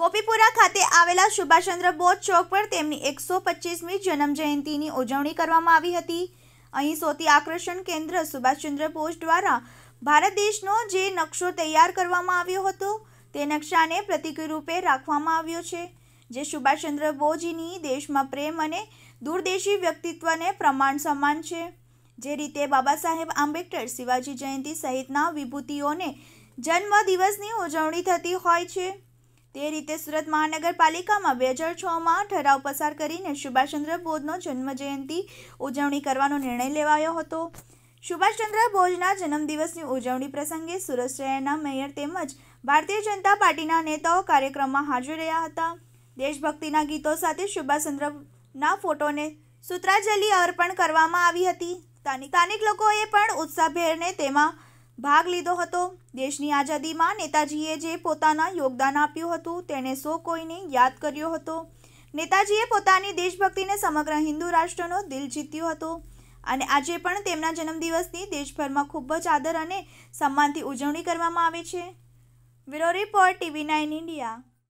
ગોપીપુરા ખાતે આવેલા સુભાષચંદ્ર બોઝ ચોક પર તેમની એકસો પચીસમી જન્મ જયંતિની ઉજવણી કરવામાં આવી હતી અહીં સોતી આકર્ષણ કેન્દ્ર સુભાષચંદ્ર બોઝ દ્વારા ભારત દેશનો જે નકશો તૈયાર કરવામાં આવ્યો હતો તે નકશાને પ્રતિક રૂપે રાખવામાં આવ્યો છે જે સુભાષચંદ્ર બોઝની દેશમાં પ્રેમ અને દૂરદેશી વ્યક્તિત્વને પ્રમાણ સમાન છે જે રીતે બાબા સાહેબ આંબેડકર શિવાજી જયંતિ સહિતના વિભૂતિઓને જન્મદિવસની ઉજવણી થતી હોય છે તે રીતે સુરત મહાનગરપાલિકામાં બે હજાર છમાં ઠરાવ પસાર કરીને સુભાષચંદ્ર બોઝનો જન્મજયંતિ ઉજવણી કરવાનો નિર્ણય લેવાયો હતો સુભાષચંદ્ર બોઝના જન્મદિવસની ઉજવણી પ્રસંગે સુરત શહેરના મેયર તેમજ ભારતીય જનતા પાર્ટીના નેતાઓ કાર્યક્રમમાં હાજર રહ્યા હતા દેશભક્તિના ગીતો સાથે સુભાષચંદ્રના ફોટોને સૂત્રાંજલિ અર્પણ કરવામાં આવી હતી સ્થાનિક લોકોએ પણ ઉત્સાહભેરને તેમાં ભાગ લીધો હતો દેશની આઝાદીમાં નેતાજીએ જે પોતાના યોગદાન આપ્યું હતું તેણે સૌ કોઈને યાદ કર્યો હતો નેતાજીએ પોતાની દેશભક્તિને સમગ્ર હિન્દુ રાષ્ટ્રનો દિલ જીત્યો હતો અને આજે પણ તેમના જન્મદિવસની દેશભરમાં ખૂબ જ આદર અને સન્માનથી ઉજવણી કરવામાં આવે છે bureau report TV nine India